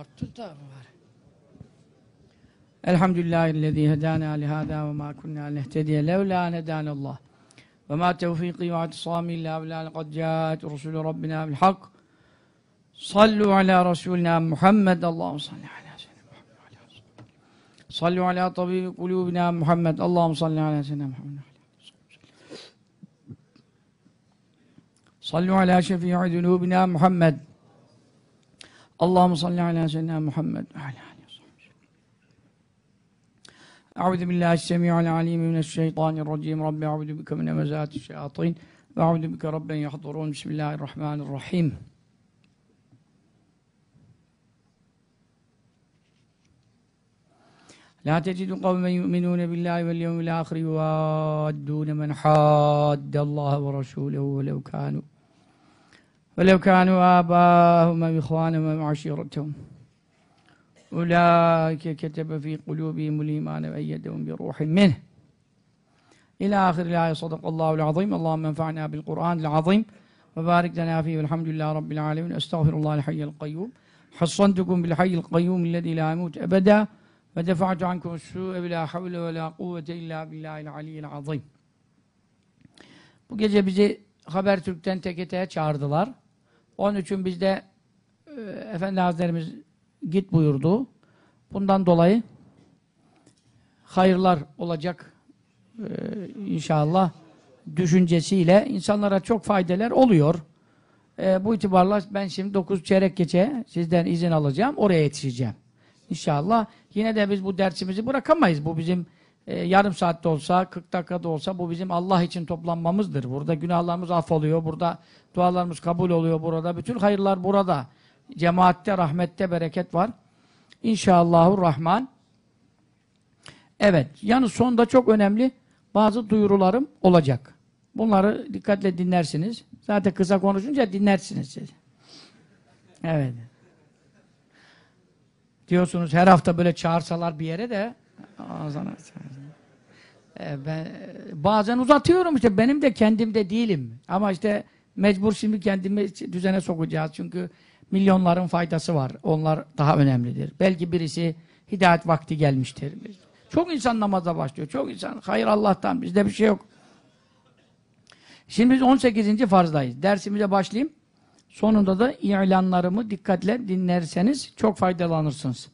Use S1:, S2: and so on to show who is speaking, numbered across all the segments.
S1: Abdültah mı var? Elhamdülillahillezî hedâna lihâdâ ve mâ kunnâ nehtediye levlâ hedânallâh. Ve mâ tevfîkî ve atisâmi illâ billâh lekad câet Resulü Rabbina bil hak. Sallu ala Resulina Muhammed Allahu salli ala seyyidina Muhammed. Sallu ala tabibi kulubina Muhammed Allahu salli ala seyyidina Muhammed. Sallu ala şefii zunubina Muhammed. اللهم صل على سيدنا محمد وعلى آله وصحبه أعوذ بالله السميع العليم من الشيطان الرجيم رب أعوذ بك من همزات الشياطين وأعوذ بك رب أن يحضرون بسم الله الرحمن الرحيم لا تجد قوما يؤمنون بالله واليوم الآخر يوادون من حاد الله ورسوله ولو كانوا وَلَوْ كَانُوا آبَاهُمْ وَإِخْوَانَهُمْ وَعَشِيرَتَهُمْ أُولَٰئِكَ كَتَبَ فِي قُلُوبِهِمُ الْإِيمَانَ وَأَيَّدَهُمْ بِرُوحٍ مِّنْهِ إلى آخر الآية صدق الله العظيم اللهم انفعنا بالقرآن العظيم وبارك لنا فيه والحمد لله رب العالمين أستغفر الله الحي القيوم حصنتكم بالحي القيوم الذي لا يموت أبدا ودفعت عنكم السوء بلا حول ولا قوة إلا بالله العلي العظيم Bu gece bizi Habertürk'ten TKT'ye çağırdılar. Onun için bizde e, Efendi Hazretlerimiz git buyurdu. Bundan dolayı hayırlar olacak e, inşallah düşüncesiyle insanlara çok faydeler oluyor. E, bu itibarla ben şimdi 9 çeyrek geçe sizden izin alacağım. Oraya yetişeceğim. İnşallah. Yine de biz bu dersimizi bırakamayız. Bu bizim e, yarım saatte olsa, 40 dakikada olsa bu bizim Allah için toplanmamızdır. Burada günahlarımız affoluyor, burada dualarımız kabul oluyor burada. Bütün hayırlar burada. Cemaatte, rahmette bereket var. İnşallahurrahman. Evet, yalnız sonda çok önemli bazı duyurularım olacak. Bunları dikkatle dinlersiniz. Zaten kısa konuşunca dinlersiniz siz. Evet. Diyorsunuz her hafta böyle çağırsalar bir yere de Ağzına ee, ben bazen uzatıyorum işte benim de kendimde değilim. Ama işte mecbur şimdi kendimi düzene sokacağız çünkü milyonların faydası var. Onlar daha önemlidir. Belki birisi hidayet vakti gelmiştir. Çok insan namaza başlıyor. Çok insan. Hayır Allah'tan bizde bir şey yok. Şimdi biz 18. farzdayız. Dersimize başlayayım. Sonunda da ilanlarımı dikkatle dinlerseniz çok faydalanırsınız.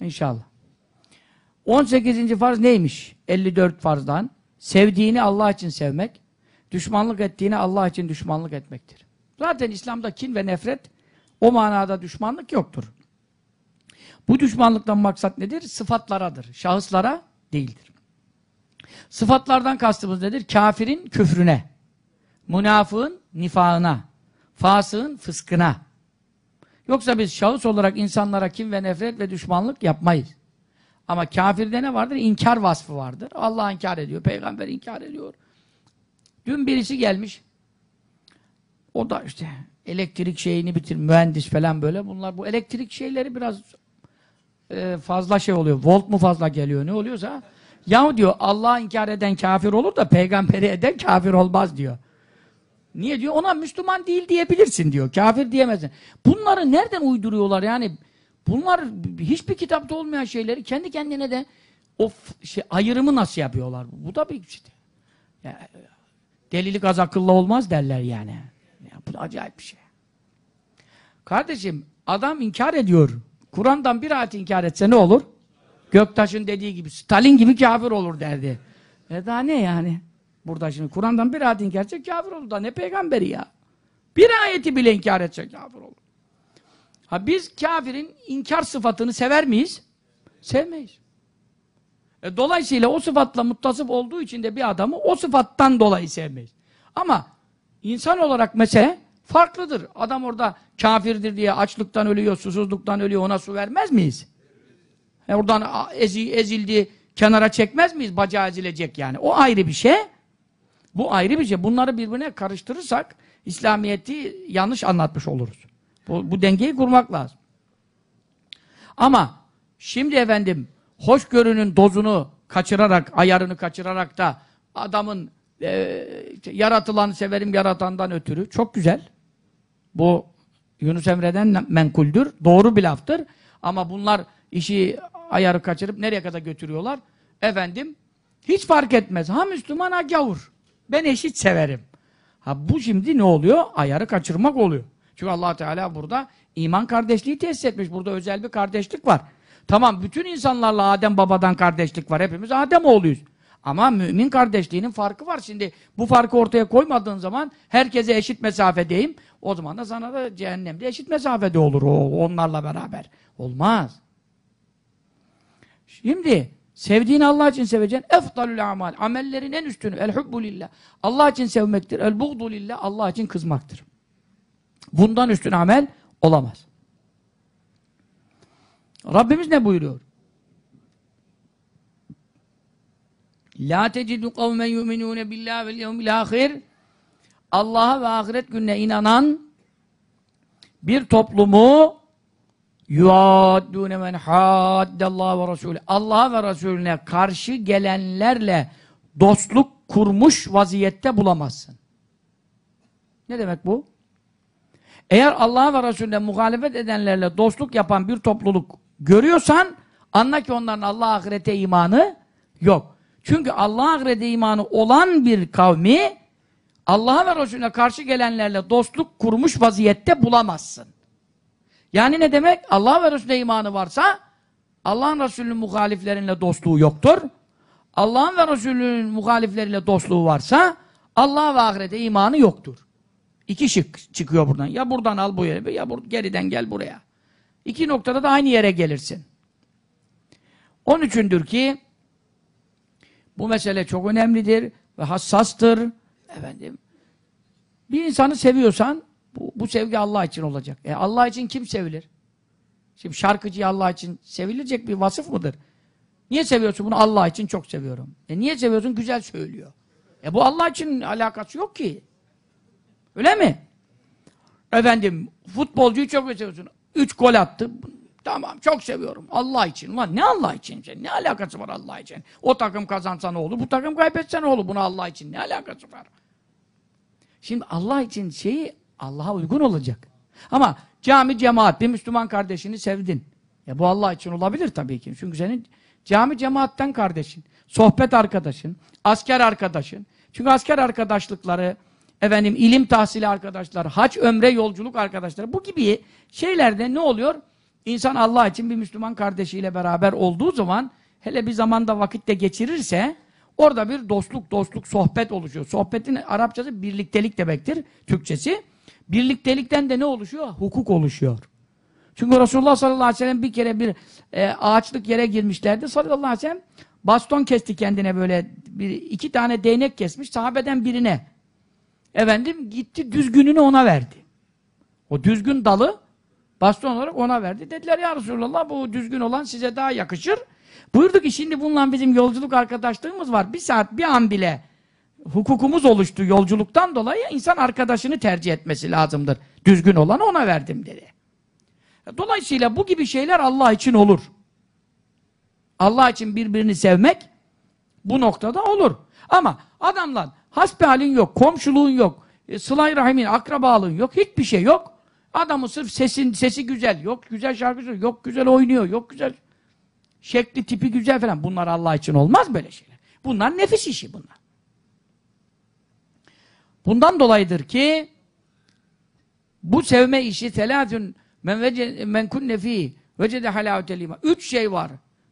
S1: inşallah. 18. farz neymiş? 54 farzdan. Sevdiğini Allah için sevmek, düşmanlık ettiğini Allah için düşmanlık etmektir. Zaten İslam'da kin ve nefret o manada düşmanlık yoktur. Bu düşmanlıktan maksat nedir? Sıfatlaradır. Şahıslara değildir. Sıfatlardan kastımız nedir? Kafirin küfrüne, münafığın nifağına, fasığın fıskına. Yoksa biz şahıs olarak insanlara kin ve nefret ve düşmanlık yapmayız. Ama kafirde ne vardır? İnkar vasfı vardır. Allah inkar ediyor, peygamber inkar ediyor. Dün birisi gelmiş. O da işte elektrik şeyini bitir, mühendis falan böyle. Bunlar bu elektrik şeyleri biraz e, fazla şey oluyor. Volt mu fazla geliyor ne oluyorsa. Ya diyor Allah'a inkar eden kafir olur da peygamberi eden kafir olmaz diyor. Niye diyor? Ona Müslüman değil diyebilirsin diyor. Kafir diyemezsin. Bunları nereden uyduruyorlar yani? Bunlar hiçbir kitapta olmayan şeyleri kendi kendine de o şey, ayrımı nasıl yapıyorlar? Bu da bir şey. Yani, delilik az akıllı olmaz derler yani. yani bu da acayip bir şey. Kardeşim adam inkar ediyor. Kur'an'dan bir ayet inkar etse ne olur? Göktaş'ın dediği gibi Stalin gibi kafir olur derdi. E daha ne yani? Burada şimdi Kur'an'dan bir ayet inkar etse kafir olur da ne peygamberi ya? Bir ayeti bile inkar etse kafir olur. Ha biz kafirin inkar sıfatını sever miyiz? Sevmeyiz. E, dolayısıyla o sıfatla muttasıf olduğu için de bir adamı o sıfattan dolayı sevmeyiz. Ama insan olarak mesele farklıdır. Adam orada kafirdir diye açlıktan ölüyor, susuzluktan ölüyor ona su vermez miyiz? E, oradan ezi, ezildi, kenara çekmez miyiz? Bacağı ezilecek yani. O ayrı bir şey. Bu ayrı bir şey. Bunları birbirine karıştırırsak İslamiyet'i yanlış anlatmış oluruz. Bu, bu dengeyi kurmak lazım. Ama şimdi efendim hoşgörünün dozunu kaçırarak, ayarını kaçırarak da adamın e, yaratılanı severim yaratandan ötürü çok güzel. Bu Yunus Emre'den menkuldür. Doğru bir laftır. Ama bunlar işi ayarı kaçırıp nereye kadar götürüyorlar? Efendim hiç fark etmez. Ha Müslüman ha gavur. Ben eşit severim. Ha bu şimdi ne oluyor? Ayarı kaçırmak oluyor. Çünkü allah Teala burada iman kardeşliği tesis etmiş. Burada özel bir kardeşlik var. Tamam bütün insanlarla Adem babadan kardeşlik var. Hepimiz Adem oğluyuz. Ama mümin kardeşliğinin farkı var. Şimdi bu farkı ortaya koymadığın zaman herkese eşit mesafedeyim. O zaman da sana da cehennemde eşit mesafede olur o onlarla beraber. Olmaz. Şimdi sevdiğini Allah için seveceksin. Efdalül amal. Amellerin en üstünü. El hubbu Allah için sevmektir. El buğdu Allah için kızmaktır. Bundan üstün amel olamaz. Rabbimiz ne buyuruyor? La tecidu kavmen yu'minune billahi vel yevmil ahir Allah'a ve ahiret gününe inanan bir toplumu yuaddune men haddallah ve Resulü Allah'a ve Resulüne karşı gelenlerle dostluk kurmuş vaziyette bulamazsın. Ne demek bu? Eğer Allah'a ve Resulüne muhalefet edenlerle dostluk yapan bir topluluk görüyorsan anla ki onların Allah ahirete imanı yok. Çünkü Allah ahirete imanı olan bir kavmi Allah'a ve Resulüne karşı gelenlerle dostluk kurmuş vaziyette bulamazsın. Yani ne demek? Allah ve Resulüne imanı varsa Allah'ın Resulü'nün muhaliflerinle dostluğu yoktur. Allah'ın ve Resulü'nün muhalifleriyle dostluğu varsa Allah ve ahirete imanı yoktur. İki şık çıkıyor buradan. Ya buradan al bu yere ya bur geriden gel buraya. İki noktada da aynı yere gelirsin. Onun üçündür ki bu mesele çok önemlidir ve hassastır. Efendim, bir insanı seviyorsan bu, bu sevgi Allah için olacak. E Allah için kim sevilir? Şimdi şarkıcı Allah için sevilecek bir vasıf mıdır? Niye seviyorsun bunu? Allah için çok seviyorum. E niye seviyorsun? Güzel söylüyor. E bu Allah için alakası yok ki. Öyle mi? Efendim futbolcuyu çok seviyorsun. Üç gol attı. Tamam çok seviyorum. Allah için. Lan ne Allah için? Sen? Ne alakası var Allah için? O takım kazansa ne olur? Bu takım kaybetse ne olur? Buna Allah için ne alakası var? Şimdi Allah için şeyi Allah'a uygun olacak. Ama cami cemaat bir Müslüman kardeşini sevdin. Ya bu Allah için olabilir tabii ki. Çünkü senin cami cemaatten kardeşin, sohbet arkadaşın, asker arkadaşın. Çünkü asker arkadaşlıkları efendim ilim tahsili arkadaşlar, haç, ömre, yolculuk arkadaşlar. Bu gibi şeylerde ne oluyor? İnsan Allah için bir Müslüman kardeşiyle beraber olduğu zaman hele bir zamanda vakitte geçirirse orada bir dostluk, dostluk, sohbet oluşuyor. Sohbetin Arapçası birliktelik demektir, Türkçesi. Birliktelikten de ne oluşuyor? Hukuk oluşuyor. Çünkü Resulullah sallallahu aleyhi ve sellem bir kere bir e, ağaçlık yere girmişlerdi. Sallallahu aleyhi ve sellem baston kesti kendine böyle bir, iki tane değnek kesmiş sahabeden birine. Efendim gitti düzgününü ona verdi. O düzgün dalı baston olarak ona verdi. Dediler ya Resulallah bu düzgün olan size daha yakışır. Buyurdu ki şimdi bununla bizim yolculuk arkadaşlığımız var. Bir saat bir an bile hukukumuz oluştu yolculuktan dolayı insan arkadaşını tercih etmesi lazımdır. Düzgün olanı ona verdim dedi. Dolayısıyla bu gibi şeyler Allah için olur. Allah için birbirini sevmek bu noktada olur. Ama adamla Hasbihalin yok, komşuluğun yok, e, sılay rahimin, akrabalığın yok, hiçbir şey yok. Adamı sırf sesin, sesi güzel, yok güzel şarkı söylüyor, yok güzel oynuyor, yok güzel şekli, tipi güzel falan. Bunlar Allah için olmaz böyle şeyler. Bunlar nefis işi bunlar. Bundan dolayıdır ki bu sevme işi telafün men, vece, men kunne fi vecede halavetel Üç şey var.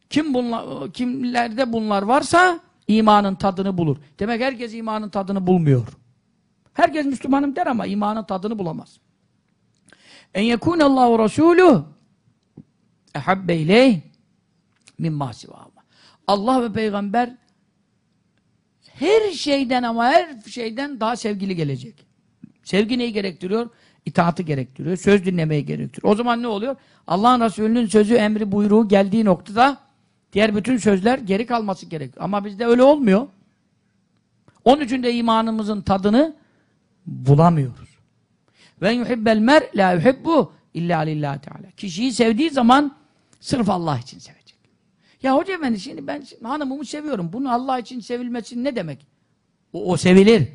S1: Kim bunla, kimlerde bunlar varsa imanın tadını bulur. Demek herkes imanın tadını bulmuyor. Herkes Müslümanım der ama imanın tadını bulamaz. En yekûne Allahu Resulü ehabbe ileyh min mahsivâhu. Allah ve peygamber her şeyden ama her şeyden daha sevgili gelecek. Sevgi neyi gerektiriyor? İtaatı gerektiriyor. Söz dinlemeyi gerektiriyor. O zaman ne oluyor? Allah'ın Resulü'nün sözü, emri, buyruğu geldiği noktada Diğer bütün sözler geri kalması gerek. Ama bizde öyle olmuyor. Onun için de imanımızın tadını bulamıyoruz. Ve yuhibbel mer la yuhibbu illa lillahi teala. Kişiyi sevdiği zaman sırf Allah için sevecek. Ya hoca ben şimdi ben şimdi hanımımı seviyorum. Bunu Allah için sevilmesi ne demek? O, o sevilir.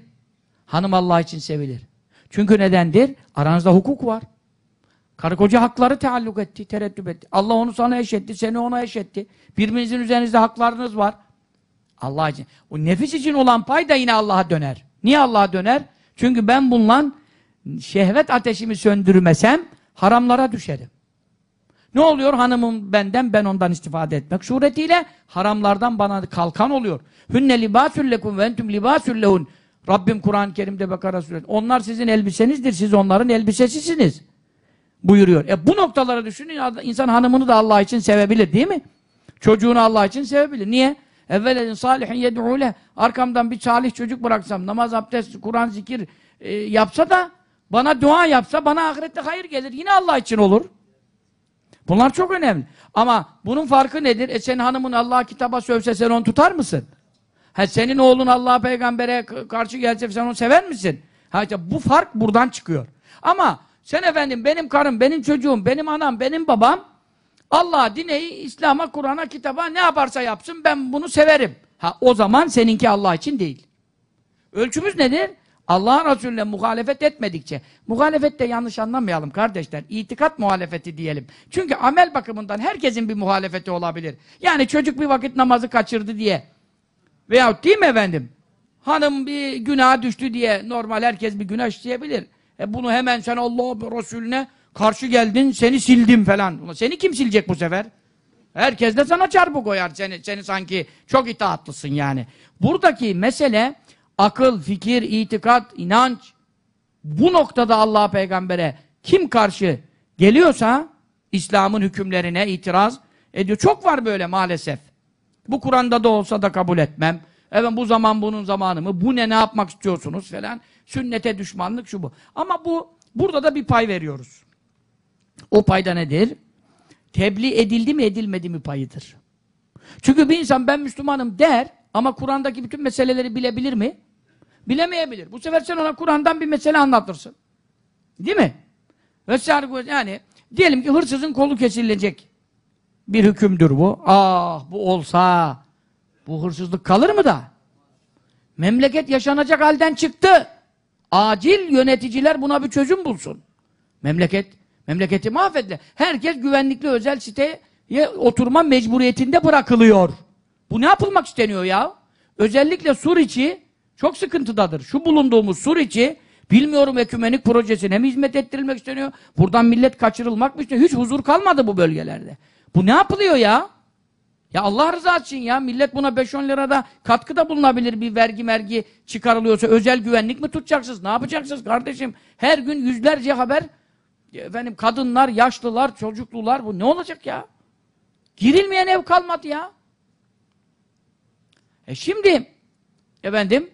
S1: Hanım Allah için sevilir. Çünkü nedendir? Aranızda hukuk var. Karı koca hakları tealluk etti, tereddüt etti. Allah onu sana eşetti, seni ona eşetti. Birbirinizin üzerinizde haklarınız var. Allah için. O nefis için olan pay da yine Allah'a döner. Niye Allah'a döner? Çünkü ben bununla şehvet ateşimi söndürmesem haramlara düşerim. Ne oluyor? Hanımım benden, ben ondan istifade etmek suretiyle haramlardan bana kalkan oluyor. Hünne libasül lekum ve entüm libasül Rabbim Kur'an-ı Kerim'de Bekara suresi. Onlar sizin elbisenizdir, siz onların elbisesisiniz buyuruyor. E bu noktalara düşünün insan hanımını da Allah için sevebilir değil mi? Çocuğunu Allah için sevebilir. Niye? Evvelen salihin yed'ule arkamdan bir salih çocuk bıraksam namaz, abdest, Kur'an, zikir e, yapsa da bana dua yapsa bana ahirette hayır gelir. Yine Allah için olur. Bunlar çok önemli. Ama bunun farkı nedir? E senin hanımın Allah'a kitaba sövse sen onu tutar mısın? Ha senin oğlun Allah'a peygambere karşı gelse sen onu sever misin? Ha işte bu fark buradan çıkıyor. Ama sen efendim benim karım, benim çocuğum, benim anam, benim babam Allah'a, dineyi, İslam'a, Kur'an'a, kitaba ne yaparsa yapsın ben bunu severim. Ha o zaman seninki Allah için değil. Ölçümüz nedir? Allah Resulüne muhalefet etmedikçe. Muhalefet de yanlış anlamayalım kardeşler. İtikat muhalefeti diyelim. Çünkü amel bakımından herkesin bir muhalefeti olabilir. Yani çocuk bir vakit namazı kaçırdı diye. Veyahut değil mi efendim? Hanım bir günaha düştü diye normal herkes bir günah işleyebilir. E bunu hemen sen Allah Resulüne karşı geldin, seni sildim falan. Seni kim silecek bu sefer? Herkes de sana çarpı koyar seni. Seni sanki çok itaatlısın yani. Buradaki mesele akıl, fikir, itikat, inanç bu noktada Allah peygambere kim karşı geliyorsa İslam'ın hükümlerine itiraz ediyor. Çok var böyle maalesef. Bu Kur'an'da da olsa da kabul etmem. Efendim bu zaman bunun zamanı mı? Bu ne ne yapmak istiyorsunuz falan. Sünnete düşmanlık şu bu. Ama bu burada da bir pay veriyoruz. O payda nedir? Tebliğ edildi mi edilmedi mi payıdır. Çünkü bir insan ben Müslümanım der ama Kur'an'daki bütün meseleleri bilebilir mi? Bilemeyebilir. Bu sefer sen ona Kur'an'dan bir mesele anlatırsın. Değil mi? Vesaire yani diyelim ki hırsızın kolu kesilecek bir hükümdür bu. Ah bu olsa bu hırsızlık kalır mı da? Memleket yaşanacak halden çıktı. Acil yöneticiler buna bir çözüm bulsun. Memleket, memleketi mahvettiler. Herkes güvenlikli özel siteye oturma mecburiyetinde bırakılıyor. Bu ne yapılmak isteniyor ya? Özellikle Suriçi çok sıkıntıdadır. Şu bulunduğumuz Suriçi bilmiyorum ekümenik projesine mi hizmet ettirilmek isteniyor? Buradan millet kaçırılmak mı isteniyor? Hiç huzur kalmadı bu bölgelerde. Bu ne yapılıyor ya? Ya Allah rızası için ya millet buna 5-10 lirada katkıda bulunabilir bir vergi mergi çıkarılıyorsa özel güvenlik mi tutacaksınız? Ne yapacaksınız kardeşim? Her gün yüzlerce haber efendim kadınlar, yaşlılar, çocuklular bu ne olacak ya? Girilmeyen ev kalmadı ya. E şimdi efendim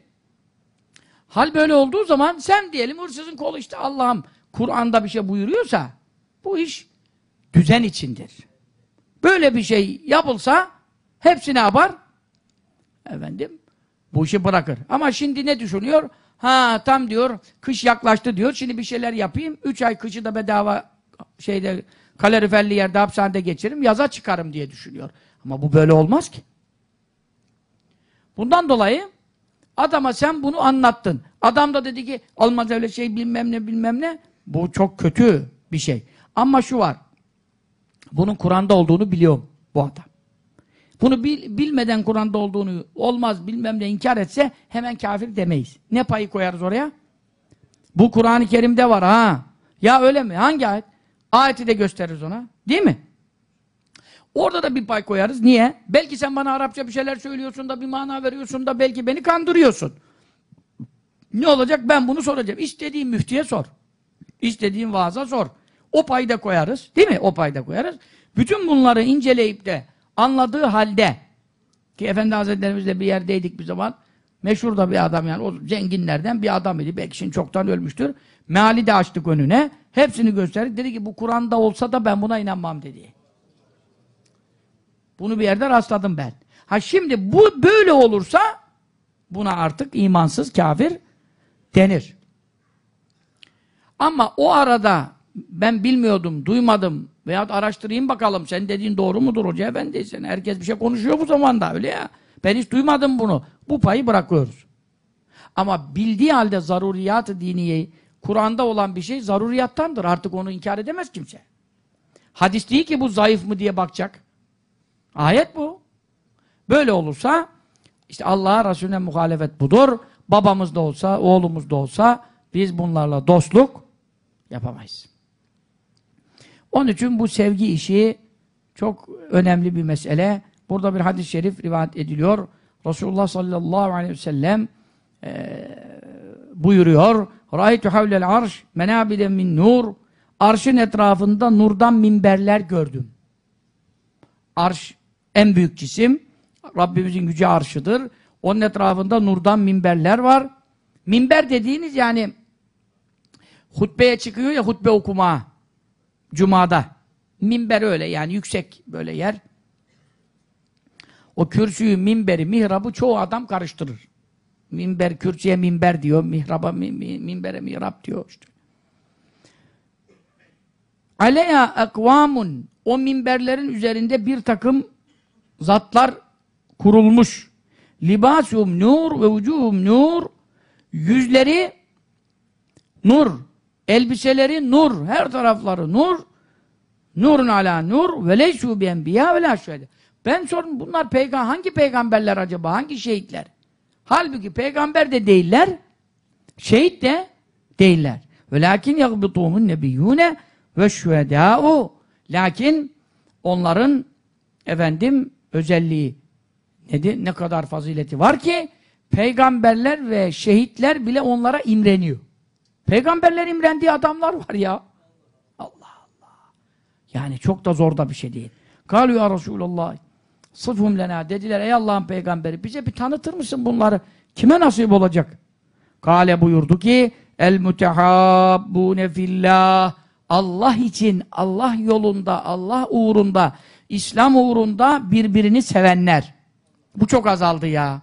S1: hal böyle olduğu zaman sen diyelim hırsızın kolu işte Allah'ım Kur'an'da bir şey buyuruyorsa bu iş düzen içindir. Böyle bir şey yapılsa hepsini ne yapar? Efendim bu işi bırakır. Ama şimdi ne düşünüyor? Ha tam diyor kış yaklaştı diyor. Şimdi bir şeyler yapayım. Üç ay kışı da bedava şeyde kaloriferli yerde hapishanede geçiririm. Yaza çıkarım diye düşünüyor. Ama bu böyle olmaz ki. Bundan dolayı adama sen bunu anlattın. Adam da dedi ki olmaz öyle şey bilmem ne bilmem ne. Bu çok kötü bir şey. Ama şu var. Bunun Kur'an'da olduğunu biliyorum bu adam. Bunu bil, bilmeden Kur'an'da olduğunu olmaz bilmem ne inkar etse hemen kafir demeyiz. Ne payı koyarız oraya? Bu Kur'an-ı Kerim'de var ha. Ya öyle mi? Hangi ayet? Ayeti de gösteririz ona. Değil mi? Orada da bir pay koyarız. Niye? Belki sen bana Arapça bir şeyler söylüyorsun da bir mana veriyorsun da belki beni kandırıyorsun. Ne olacak? Ben bunu soracağım. İstediğin müftiye sor. İstediğin vaaza sor. O payda koyarız. Değil mi? O payda koyarız. Bütün bunları inceleyip de anladığı halde ki Efendi Hazretlerimizle bir yerdeydik bir zaman meşhur da bir adam yani o zenginlerden bir adam idi. Belki şimdi çoktan ölmüştür. Meali de açtık önüne. Hepsini gösterdik. Dedi ki bu Kur'an'da olsa da ben buna inanmam dedi. Bunu bir yerde rastladım ben. Ha şimdi bu böyle olursa buna artık imansız kafir denir. Ama o arada ben bilmiyordum, duymadım veyahut araştırayım bakalım sen dediğin doğru mudur hoca efendi? Sen herkes bir şey konuşuyor bu zamanda öyle ya. Ben hiç duymadım bunu. Bu payı bırakıyoruz. Ama bildiği halde zaruriyat-ı diniyeyi Kur'an'da olan bir şey zaruriyattandır. Artık onu inkar edemez kimse. Hadis değil ki bu zayıf mı diye bakacak. Ayet bu. Böyle olursa işte Allah'a Resulüne muhalefet budur. Babamız da olsa, oğlumuz da olsa biz bunlarla dostluk yapamayız. Onun için bu sevgi işi çok önemli bir mesele. Burada bir hadis-i şerif rivayet ediliyor. Resulullah sallallahu aleyhi ve sellem e, buyuruyor. Raitu havlel arş menabide min nur. Arşın etrafında nurdan minberler gördüm. Arş en büyük cisim. Rabbimizin gücü arşıdır. Onun etrafında nurdan minberler var. Minber dediğiniz yani hutbeye çıkıyor ya hutbe okuma. Cuma'da. Minber öyle yani yüksek böyle yer. O kürsüyü, minberi, mihrabı çoğu adam karıştırır. Minber, kürsüye minber diyor, mihraba, mi, mi, minbere mihrap diyor işte. Aleya ekvamun o minberlerin üzerinde bir takım zatlar kurulmuş. Libasum nur ve vücuhum nur yüzleri nur Elbiseleri nur, her tarafları nur. Nurun ala nur ve leysu bi enbiya ve la şöyle. Ben sordum bunlar peygamber hangi peygamberler acaba? Hangi şehitler? Halbuki peygamber de değiller. Şehit de değiller. Ve lakin yagbitumun nebiyyune ve şühedâ'u. Lakin onların efendim özelliği nedir? Ne kadar fazileti var ki peygamberler ve şehitler bile onlara imreniyor. Peygamberler imrendiği adamlar var ya. Allah Allah. Yani çok da zor da bir şey değil. Kalu ya Resulallah. Sıfhum lena. Dediler ey Allah'ın peygamberi bize bir tanıtır mısın bunları? Kime nasip olacak? Kale buyurdu ki el mutehabbune fillah. Allah için, Allah yolunda, Allah uğrunda, İslam uğrunda birbirini sevenler. Bu çok azaldı ya.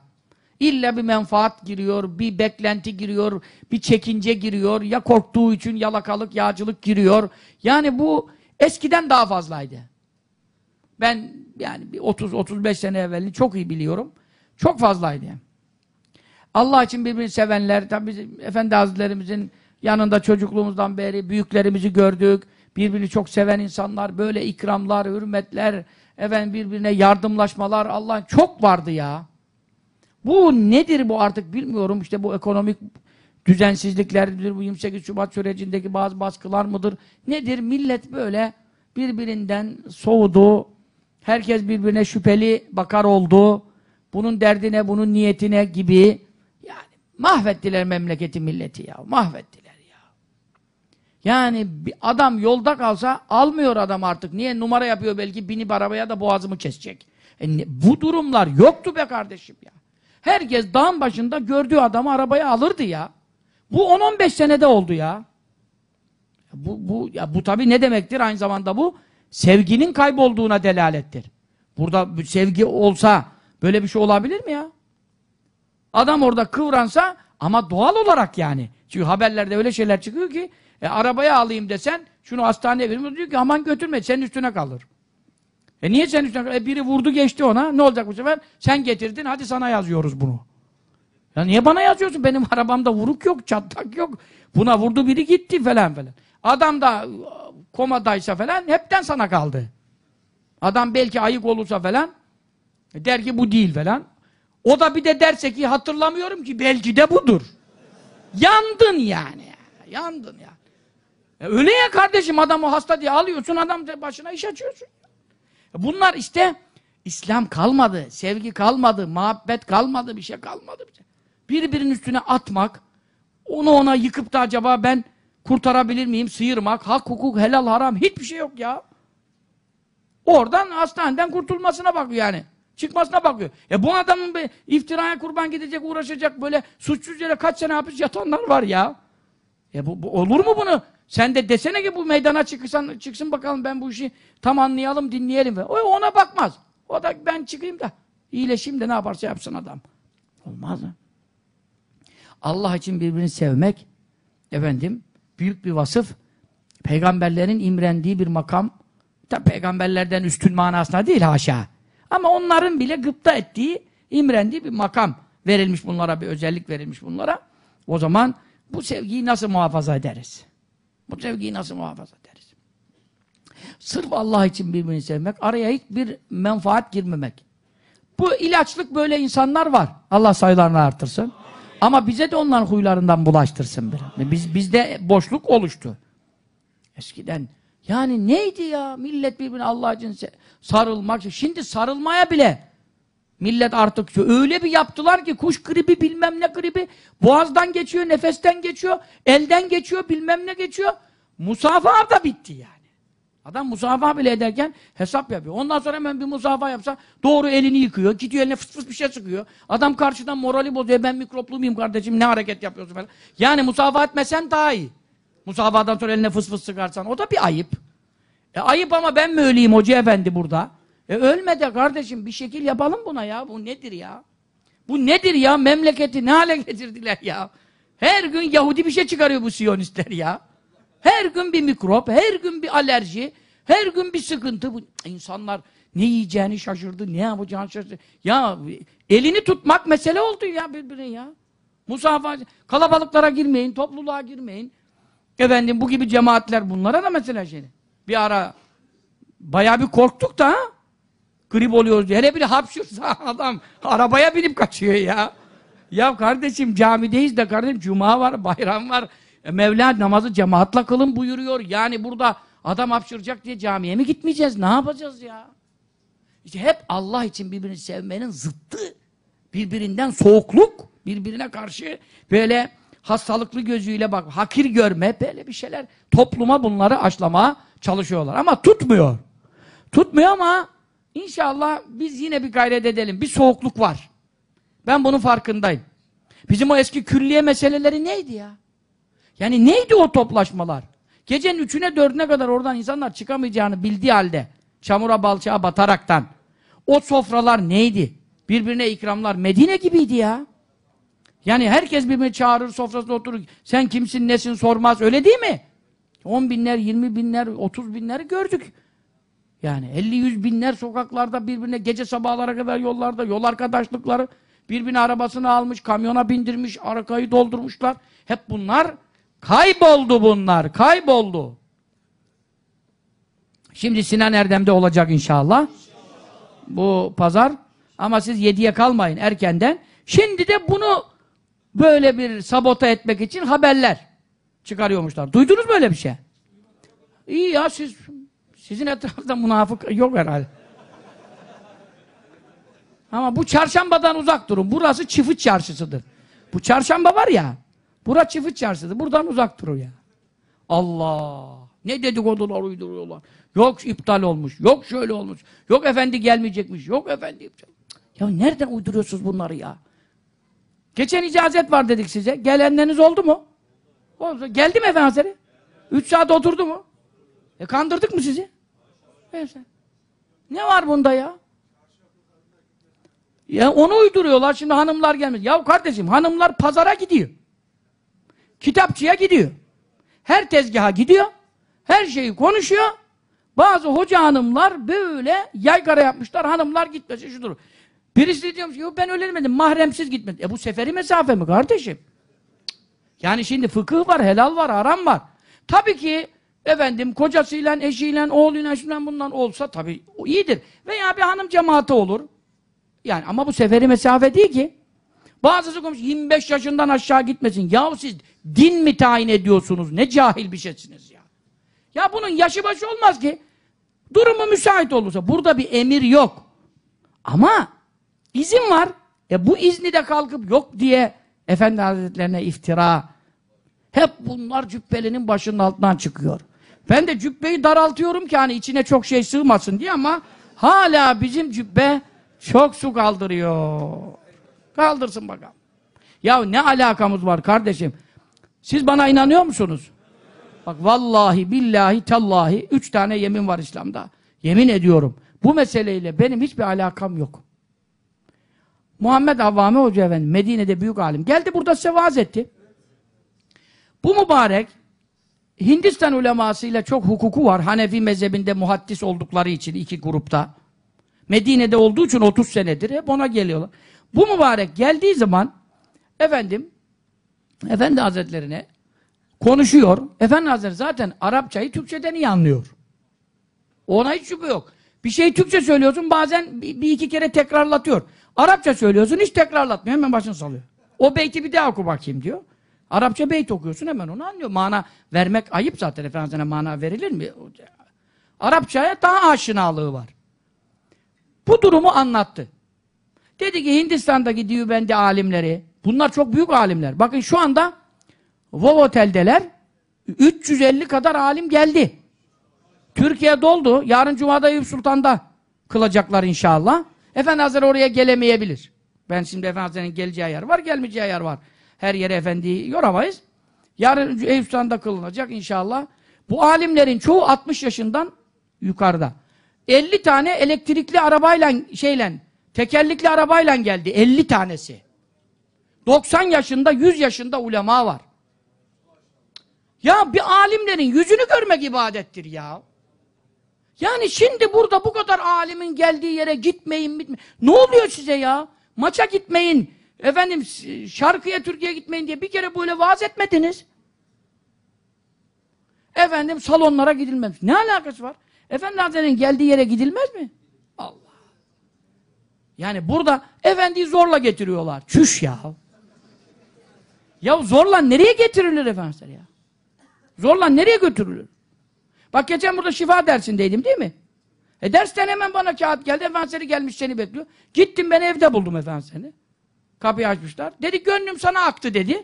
S1: İlla bir menfaat giriyor, bir beklenti giriyor, bir çekince giriyor. Ya korktuğu için yalakalık, yağcılık giriyor. Yani bu eskiden daha fazlaydı. Ben yani 30-35 sene evvelini çok iyi biliyorum. Çok fazlaydı. Allah için birbirini sevenler, tabi Efendi Hazretlerimizin yanında çocukluğumuzdan beri büyüklerimizi gördük. Birbirini çok seven insanlar, böyle ikramlar, hürmetler, efendim birbirine yardımlaşmalar, Allah çok vardı ya. Bu nedir bu artık bilmiyorum. İşte bu ekonomik düzensizliklerdir, bu 28 Şubat sürecindeki bazı baskılar mıdır? Nedir? Millet böyle birbirinden soğudu. Herkes birbirine şüpheli bakar oldu. Bunun derdine, bunun niyetine gibi. Yani mahvettiler memleketi, milleti ya. Mahvettiler ya. Yani adam yolda kalsa almıyor adam artık. Niye? Numara yapıyor belki binip arabaya da boğazımı kesecek. E bu durumlar yoktu be kardeşim ya. Herkes dağın başında gördüğü adamı arabaya alırdı ya. Bu 10-15 senede oldu ya. Bu, bu, ya bu tabii ne demektir? Aynı zamanda bu sevginin kaybolduğuna delalettir. Burada sevgi olsa böyle bir şey olabilir mi ya? Adam orada kıvransa ama doğal olarak yani. Çünkü haberlerde öyle şeyler çıkıyor ki e, arabaya alayım desen şunu hastaneye götürme diyor ki aman götürme senin üstüne kalır. E niye sen üstüne? E biri vurdu geçti ona. Ne olacak bu sefer? Sen getirdin hadi sana yazıyoruz bunu. Ya niye bana yazıyorsun? Benim arabamda vuruk yok, çatlak yok. Buna vurdu biri gitti falan falan. Adam da e, komadaysa falan hepten sana kaldı. Adam belki ayık olursa falan e, der ki bu değil falan. O da bir de derse ki hatırlamıyorum ki belki de budur. Yandın yani. Yandın yani. E öyle ya kardeşim adamı hasta diye alıyorsun adam başına iş açıyorsun. Bunlar işte İslam kalmadı, sevgi kalmadı, muhabbet kalmadı, bir şey kalmadı. Bir şey. Birbirinin üstüne atmak, onu ona yıkıp da acaba ben kurtarabilir miyim, sıyırmak, hak, hukuk, helal, haram hiçbir şey yok ya. Oradan hastaneden kurtulmasına bakıyor yani. Çıkmasına bakıyor. E bu adamın be, iftiraya kurban gidecek, uğraşacak böyle suçsuz yere kaç sene hapis yatanlar var ya. E bu, bu olur mu bunu sen de desene ki bu meydana çıksan, çıksın bakalım ben bu işi tam anlayalım, dinleyelim. O ona bakmaz. O da ben çıkayım da iyileşeyim de ne yaparsa yapsın adam. Olmaz mı? Allah için birbirini sevmek efendim büyük bir vasıf. Peygamberlerin imrendiği bir makam. Tabi peygamberlerden üstün manasına değil haşa. Ama onların bile gıpta ettiği, imrendiği bir makam verilmiş bunlara, bir özellik verilmiş bunlara. O zaman bu sevgiyi nasıl muhafaza ederiz? Bu sevgiyi nasıl muhafaza ederiz? Sırf Allah için birbirini sevmek, araya hiçbir menfaat girmemek. Bu ilaçlık böyle insanlar var. Allah sayılarını artırsın. Ama bize de onların huylarından bulaştırsın biraz. Biz, bizde boşluk oluştu. Eskiden yani neydi ya millet birbirine Allah için sarılmak. Şimdi sarılmaya bile Millet artık öyle bir yaptılar ki kuş gribi bilmem ne gribi boğazdan geçiyor, nefesten geçiyor, elden geçiyor, bilmem ne geçiyor. Musafa da bitti yani. Adam musafa bile ederken hesap yapıyor. Ondan sonra hemen bir musafa yapsa doğru elini yıkıyor. Gidiyor eline fıs fıs bir şey sıkıyor. Adam karşıdan morali bozuyor. Ben mikroplu muyum kardeşim ne hareket yapıyorsun falan. Yani musafa etmesen daha iyi. Musafadan sonra eline fıs fıs sıkarsan o da bir ayıp. E ayıp ama ben mi öleyim hoca efendi burada? E ölme de kardeşim bir şekil yapalım buna ya. Bu nedir ya? Bu nedir ya? Memleketi ne hale getirdiler ya? Her gün Yahudi bir şey çıkarıyor bu Siyonistler ya. Her gün bir mikrop, her gün bir alerji, her gün bir sıkıntı. Bu insanlar ne yiyeceğini şaşırdı, ne yapacağını şaşırdı. Ya elini tutmak mesele oldu ya birbirine ya. Musafa, kalabalıklara girmeyin, topluluğa girmeyin. Efendim bu gibi cemaatler bunlara da mesela şey. Bir ara bayağı bir korktuk da ha grip oluyoruz diye. Hele bir hapşırsa adam arabaya binip kaçıyor ya. Ya kardeşim camideyiz de kardeşim cuma var, bayram var. E, Mevla namazı cemaatla kılın buyuruyor. Yani burada adam hapşıracak diye camiye mi gitmeyeceğiz? Ne yapacağız ya? İşte hep Allah için birbirini sevmenin zıttı. Birbirinden soğukluk, birbirine karşı böyle hastalıklı gözüyle bak, hakir görme, böyle bir şeyler. Topluma bunları aşlamaya çalışıyorlar. Ama tutmuyor. Tutmuyor ama İnşallah biz yine bir gayret edelim. Bir soğukluk var. Ben bunun farkındayım. Bizim o eski külliye meseleleri neydi ya? Yani neydi o toplaşmalar? Gecenin üçüne dördüne kadar oradan insanlar çıkamayacağını bildiği halde çamura balçağa bataraktan o sofralar neydi? Birbirine ikramlar Medine gibiydi ya. Yani herkes birbirini çağırır sofrasında oturur. Sen kimsin nesin sormaz öyle değil mi? On binler, yirmi binler, otuz binleri gördük. Yani 50-100 binler sokaklarda birbirine gece sabahlara kadar yollarda yol arkadaşlıkları birbirine arabasını almış, kamyona bindirmiş, arkayı doldurmuşlar. Hep bunlar kayboldu bunlar, kayboldu. Şimdi Sinan Erdem'de olacak inşallah. Bu pazar. Ama siz yediye kalmayın erkenden. Şimdi de bunu böyle bir sabota etmek için haberler çıkarıyormuşlar. Duydunuz böyle bir şey? İyi ya siz sizin etrafta münafık yok herhalde. Ama bu çarşambadan uzak durun. Burası çift çarşısıdır. Bu çarşamba var ya. Bura çift çarşısıdır. Buradan uzak durun ya. Allah! Ne dedikodular uyduruyorlar. Yok iptal olmuş. Yok şöyle olmuş. Yok efendi gelmeyecekmiş. Yok efendi iptal. Ya nereden uyduruyorsunuz bunları ya? Geçen icazet var dedik size. Gelenleriniz oldu mu? Oldu. Geldi mi efendim Hazreti? Üç saat oturdu mu? E kandırdık mı sizi? Neyse. Ne var bunda ya? Ya onu uyduruyorlar şimdi hanımlar gelmez. Ya kardeşim hanımlar pazara gidiyor. Kitapçıya gidiyor. Her tezgaha gidiyor. Her şeyi konuşuyor. Bazı hoca hanımlar böyle yaygara yapmışlar. Hanımlar gitmesin şudur. Birisi diyormuş ki ben öyle Mahremsiz gitmedim. E bu seferi mesafe mi kardeşim? Yani şimdi fıkıh var, helal var, haram var. Tabii ki efendim kocasıyla, eşiyle, oğluyla, şundan bundan olsa tabii iyidir. Veya bir hanım cemaati olur. Yani ama bu seferi mesafe değil ki. Bazısı komşu 25 yaşından aşağı gitmesin. Yahu siz din mi tayin ediyorsunuz? Ne cahil bir şeysiniz ya. Ya bunun yaşı başı olmaz ki. Durumu müsait olursa. Burada bir emir yok. Ama izin var. E bu izni de kalkıp yok diye Efendi Hazretlerine iftira. Hep bunlar cübbelinin başının altından çıkıyor. Ben de cübbeyi daraltıyorum ki hani içine çok şey sığmasın diye ama hala bizim cübbe çok su kaldırıyor. Kaldırsın bakalım. Ya ne alakamız var kardeşim? Siz bana inanıyor musunuz? Bak vallahi billahi tallahi üç tane yemin var İslam'da. Yemin ediyorum. Bu meseleyle benim hiçbir alakam yok. Muhammed Avvame Hoca Efendi Medine'de büyük alim geldi burada size vaaz etti. Bu mübarek Hindistan ulemasıyla çok hukuku var. Hanefi mezhebinde muhaddis oldukları için iki grupta. Medine'de olduğu için 30 senedir hep ona geliyorlar. Bu mübarek geldiği zaman efendim Efendi Hazretlerine konuşuyor. Efendi Hazretleri zaten Arapçayı Türkçeden iyi anlıyor. Ona hiç şüphe yok. Bir şeyi Türkçe söylüyorsun bazen bir, bir iki kere tekrarlatıyor. Arapça söylüyorsun hiç tekrarlatmıyor. Hemen başını salıyor. O beyti bir daha oku bakayım diyor. Arapça beyt okuyorsun hemen onu anlıyor. Mana vermek ayıp zaten. Efendimiz'e mana verilir mi? Arapçaya daha aşinalığı var. Bu durumu anlattı. Dedi ki Hindistan'daki Diyubendi alimleri, bunlar çok büyük alimler. Bakın şu anda Vovotel'deler 350 kadar alim geldi. Türkiye doldu. Yarın Cuma'da Eyüp Sultan'da kılacaklar inşallah. Efendi oraya gelemeyebilir. Ben şimdi efendimizin geleceği yer var, gelmeyeceği yer var her yere efendiyi yoramayız. Yarın Eyüpstan'da kılınacak inşallah. Bu alimlerin çoğu 60 yaşından yukarıda. 50 tane elektrikli arabayla şeyle tekerlekli arabayla geldi 50 tanesi. 90 yaşında 100 yaşında ulema var. Ya bir alimlerin yüzünü görmek ibadettir ya. Yani şimdi burada bu kadar alimin geldiği yere gitmeyin, bitmeyin. Ne oluyor size ya? Maça gitmeyin, Efendim şarkıya Türkiye gitmeyin diye bir kere böyle vaaz etmediniz. Efendim salonlara gidilmemiş. Ne alakası var? Efendi Hazretleri'nin geldiği yere gidilmez mi? Allah. Yani burada efendiyi zorla getiriyorlar. Çüş ya. Ya zorla nereye getirilir efendiler ya? Zorla nereye götürülür? Bak geçen burada şifa dersindeydim değil mi? E dersten hemen bana kağıt geldi. Efendisi gelmiş seni bekliyor. Gittim ben evde buldum efendim seni. Kapıyı açmışlar. Dedi gönlüm sana aktı dedi.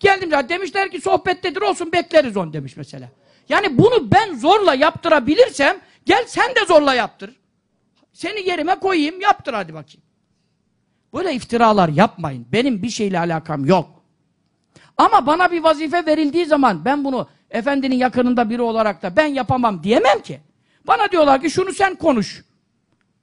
S1: Geldim ya demişler ki sohbettedir olsun bekleriz on demiş mesela. Yani bunu ben zorla yaptırabilirsem gel sen de zorla yaptır. Seni yerime koyayım yaptır hadi bakayım. Böyle iftiralar yapmayın. Benim bir şeyle alakam yok. Ama bana bir vazife verildiği zaman ben bunu efendinin yakınında biri olarak da ben yapamam diyemem ki. Bana diyorlar ki şunu sen konuş.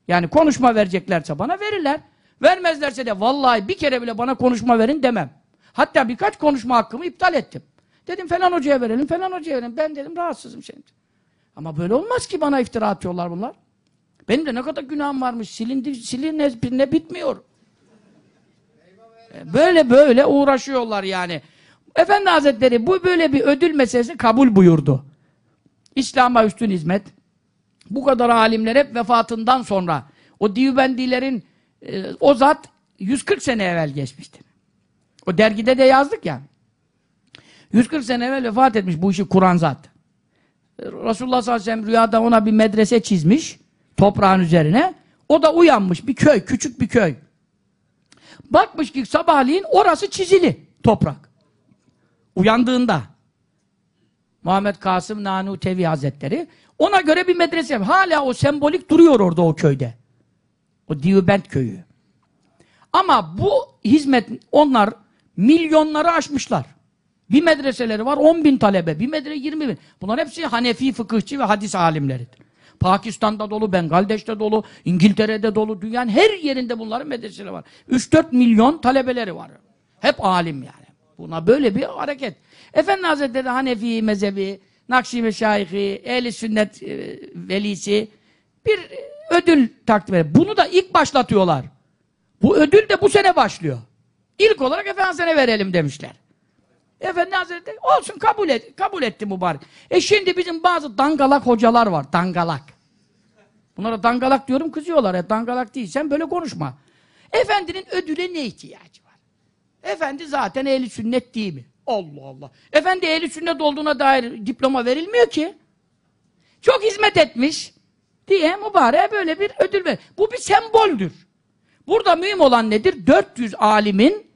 S1: Yani konuşma vereceklerse bana verirler. Vermezlerse de vallahi bir kere bile bana konuşma verin demem. Hatta birkaç konuşma hakkımı iptal ettim. Dedim falan hocaya verelim, falan hocaya verelim. Ben dedim rahatsızım şimdi. Ama böyle olmaz ki bana iftira atıyorlar bunlar. Benim de ne kadar günahım varmış. Silindi, silin ne bitmiyor. Böyle böyle uğraşıyorlar yani. Efendi Hazretleri bu böyle bir ödül meselesini kabul buyurdu. İslam'a üstün hizmet. Bu kadar alimler hep vefatından sonra o divbendilerin ee, o zat 140 sene evvel geçmiştir. O dergide de yazdık ya. 140 sene evvel vefat etmiş bu işi kuran zat. Resulullah sallallahu aleyhi ve sellem rüyada ona bir medrese çizmiş toprağın üzerine. O da uyanmış bir köy, küçük bir köy. Bakmış ki sabahleyin orası çizili toprak. Uyandığında Muhammed Kasım Nanutevi Hazretleri ona göre bir medrese hala o sembolik duruyor orada o köyde. O Diyubent köyü. Ama bu hizmet onlar milyonları aşmışlar. Bir medreseleri var 10 bin talebe, bir medre 20 bin. Bunlar hepsi Hanefi fıkıhçı ve hadis alimleridir. Pakistan'da dolu, Bengaldeş'te dolu, İngiltere'de dolu, dünyanın her yerinde bunların medreseleri var. 3-4 milyon talebeleri var. Hep alim yani. Buna böyle bir hareket. Efendi Hazretleri Hanefi mezhebi, Nakşi Meşayihi, Ehli Sünnet e, velisi bir ödül takdim eder. Bunu da ilk başlatıyorlar. Bu ödül de bu sene başlıyor. İlk olarak Efendi sene verelim demişler. Efendi Hazretleri olsun kabul et, kabul etti mübarek. E şimdi bizim bazı dangalak hocalar var, dangalak. Bunlara dangalak diyorum kızıyorlar. E, dangalak değilsen böyle konuşma. Efendinin ödüle ne ihtiyacı var? Efendi zaten ehli sünnet değil mi? Allah Allah. Efendi ehli sünnet olduğuna dair diploma verilmiyor ki. Çok hizmet etmiş diye mübareğe böyle bir ödül ver. Bu bir semboldür. Burada mühim olan nedir? 400 alimin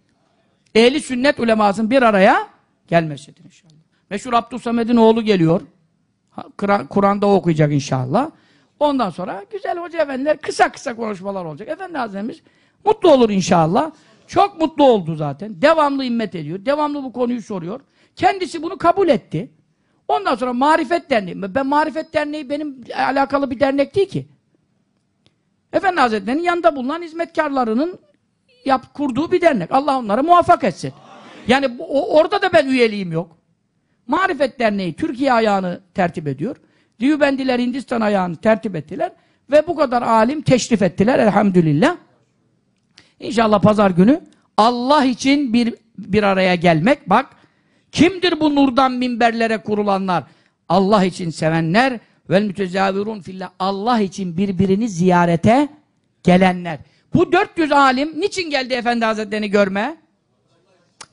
S1: ehli sünnet ulemasının bir araya gelmesidir inşallah. Meşhur Abdülsamed'in oğlu geliyor. Kur'an'da okuyacak inşallah. Ondan sonra güzel hoca efendiler kısa kısa konuşmalar olacak. Efendi Hazretimiz mutlu olur inşallah. Çok mutlu oldu zaten. Devamlı immet ediyor. Devamlı bu konuyu soruyor. Kendisi bunu kabul etti. Ondan sonra Marifet Derneği. Ben Marifet Derneği benim alakalı bir dernek değil ki. Efendi Hazretleri'nin yanında bulunan hizmetkarlarının yap, kurduğu bir dernek. Allah onları muvaffak etsin. Yani o, orada da ben üyeliğim yok. Marifet Derneği Türkiye ayağını tertip ediyor. Diyubendiler Hindistan ayağını tertip ettiler. Ve bu kadar alim teşrif ettiler elhamdülillah. İnşallah pazar günü Allah için bir bir araya gelmek bak Kimdir bu nurdan minberlere kurulanlar? Allah için sevenler vel mütezavirun fillah. Allah için birbirini ziyarete gelenler. Bu 400 alim niçin geldi Efendi Hazretlerini görme?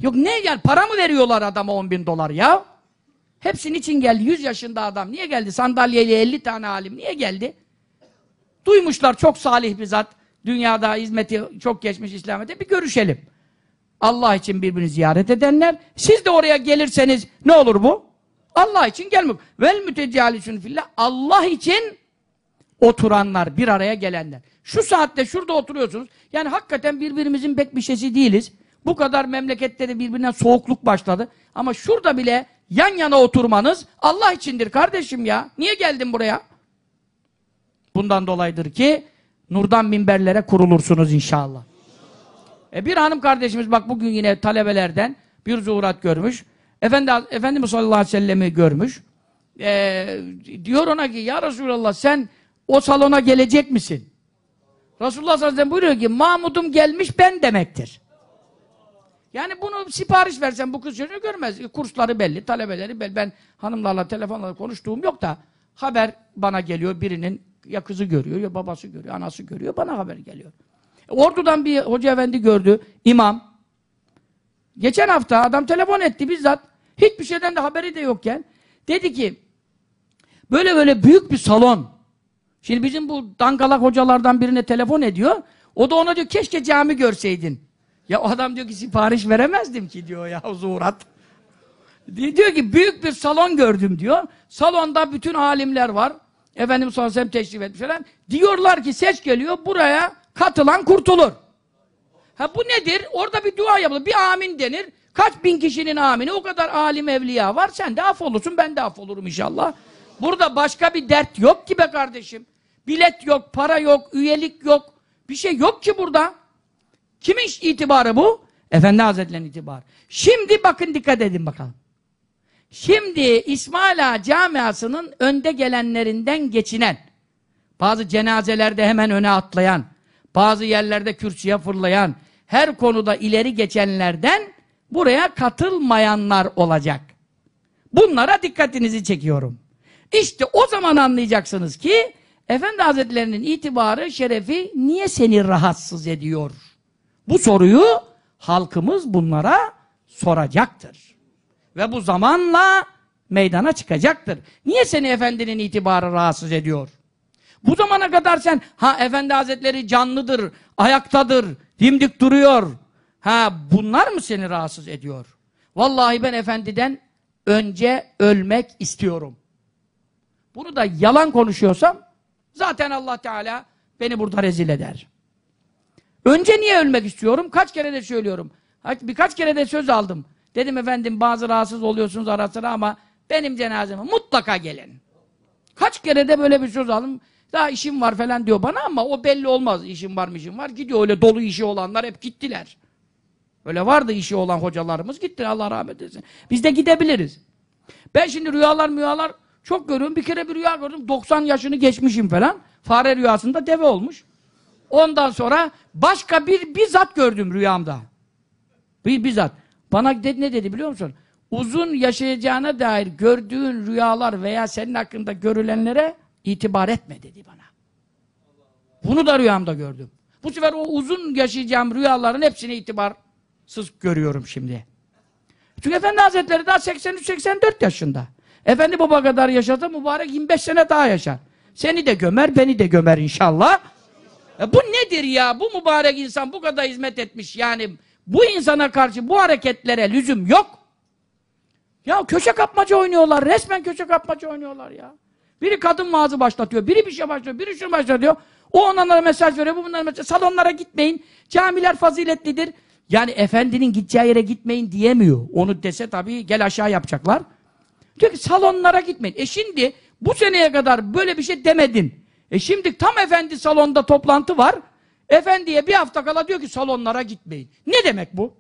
S1: Yok ne gel? para mı veriyorlar adama 10 bin dolar ya? Hepsi niçin geldi? 100 yaşında adam niye geldi? Sandalyeli 50 tane alim niye geldi? Duymuşlar çok salih bir zat. Dünyada hizmeti çok geçmiş İslamiyet'e bir görüşelim. Allah için birbirini ziyaret edenler. Siz de oraya gelirseniz ne olur bu? Allah için gelmek. Vel mütecalisun fillah. Allah için oturanlar, bir araya gelenler. Şu saatte şurada oturuyorsunuz. Yani hakikaten birbirimizin pek bir şeysi değiliz. Bu kadar memlekette de birbirinden soğukluk başladı. Ama şurada bile yan yana oturmanız Allah içindir kardeşim ya. Niye geldin buraya? Bundan dolayıdır ki nurdan minberlere kurulursunuz inşallah. E bir hanım kardeşimiz bak bugün yine talebelerden bir zuhurat görmüş. Efendi, Efendimiz sallallahu aleyhi ve sellem'i görmüş. E, diyor ona ki ya Resulallah sen o salona gelecek misin? Resulullah sallallahu aleyhi ve sellem buyuruyor ki Mahmud'um gelmiş ben demektir. Yani bunu sipariş versen bu kız çocuğu görmez. E, kursları belli, talebeleri belli. Ben hanımlarla telefonla konuştuğum yok da haber bana geliyor birinin ya kızı görüyor ya babası görüyor, anası görüyor bana haber geliyor. Ordu'dan bir hoca efendi gördü, imam. Geçen hafta adam telefon etti bizzat. Hiçbir şeyden de haberi de yokken. Dedi ki, böyle böyle büyük bir salon. Şimdi bizim bu dangalak hocalardan birine telefon ediyor. O da ona diyor, keşke cami görseydin. Ya o adam diyor ki, sipariş veremezdim ki diyor ya zuhurat. diyor ki, büyük bir salon gördüm diyor. Salonda bütün alimler var. Efendim sallallahu aleyhi ve sellem teşrif etmiş falan. Diyorlar ki, ses geliyor, buraya Katılan kurtulur. Ha bu nedir? Orada bir dua yapılır. Bir amin denir. Kaç bin kişinin amini o kadar alim evliya var. Sen de af ben de af inşallah. Burada başka bir dert yok ki be kardeşim. Bilet yok, para yok, üyelik yok. Bir şey yok ki burada. Kimin itibarı bu? Efendi Hazretleri'nin itibarı. Şimdi bakın dikkat edin bakalım. Şimdi İsmail Ağa camiasının önde gelenlerinden geçinen, bazı cenazelerde hemen öne atlayan, bazı yerlerde kürsüye fırlayan, her konuda ileri geçenlerden buraya katılmayanlar olacak. Bunlara dikkatinizi çekiyorum. İşte o zaman anlayacaksınız ki Efendi Hazretlerinin itibarı, şerefi niye seni rahatsız ediyor? Bu soruyu halkımız bunlara soracaktır. Ve bu zamanla meydana çıkacaktır. Niye seni efendinin itibarı rahatsız ediyor? Bu zamana kadar sen ha efendi hazretleri canlıdır, ayaktadır, dimdik duruyor. Ha bunlar mı seni rahatsız ediyor? Vallahi ben efendiden önce ölmek istiyorum. Bunu da yalan konuşuyorsam zaten Allah Teala beni burada rezil eder. Önce niye ölmek istiyorum? Kaç kere de söylüyorum. Birkaç kere de söz aldım. Dedim efendim bazı rahatsız oluyorsunuz ara sıra ama benim cenazeme mutlaka gelin. Kaç kere de böyle bir söz aldım. Daha işim var falan diyor bana ama o belli olmaz. işim var mı işim var. Gidiyor öyle dolu işi olanlar hep gittiler. Öyle vardı işi olan hocalarımız gittiler Allah rahmet etsin. Biz de gidebiliriz. Ben şimdi rüyalar müyalar çok görüyorum. Bir kere bir rüya gördüm. 90 yaşını geçmişim falan. Fare rüyasında deve olmuş. Ondan sonra başka bir bizzat gördüm rüyamda. Bir bizzat. Bana dedi, ne dedi biliyor musun? Uzun yaşayacağına dair gördüğün rüyalar veya senin hakkında görülenlere itibar etme dedi bana. Bunu da rüyamda gördüm. Bu sefer o uzun yaşayacağım rüyaların hepsini itibarsız görüyorum şimdi. Çünkü Efendi Hazretleri daha 83-84 yaşında. Efendi baba kadar yaşasa mübarek 25 sene daha yaşar. Seni de gömer, beni de gömer inşallah. E bu nedir ya? Bu mübarek insan bu kadar hizmet etmiş. Yani bu insana karşı bu hareketlere lüzum yok. Ya köşe kapmaca oynuyorlar. Resmen köşe kapmaca oynuyorlar ya. Biri kadın mağazı başlatıyor, biri bir şey başlatıyor, biri şunu başlatıyor. O onlara mesaj veriyor, bu bunlara mesaj. Salonlara gitmeyin, camiler faziletlidir. Yani efendinin gideceği yere gitmeyin diyemiyor. Onu dese tabii gel aşağı yapacaklar. Diyor ki salonlara gitmeyin. E şimdi bu seneye kadar böyle bir şey demedin. E şimdi tam efendi salonda toplantı var. Efendiye bir hafta kala diyor ki salonlara gitmeyin. Ne demek bu?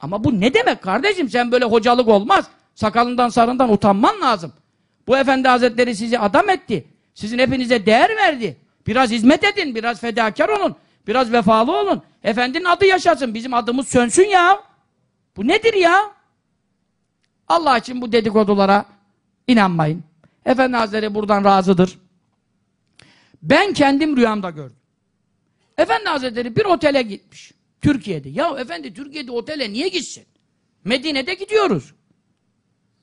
S1: Ama bu ne demek kardeşim? Sen böyle hocalık olmaz. Sakalından sarından utanman lazım. Bu Efendi Hazretleri sizi adam etti. Sizin hepinize değer verdi. Biraz hizmet edin, biraz fedakar olun. Biraz vefalı olun. Efendinin adı yaşasın, bizim adımız sönsün ya. Bu nedir ya? Allah için bu dedikodulara inanmayın. Efendi Hazretleri buradan razıdır. Ben kendim rüyamda gördüm. Efendi Hazretleri bir otele gitmiş. Türkiye'de. Ya efendi Türkiye'de otele niye gitsin? Medine'de gidiyoruz.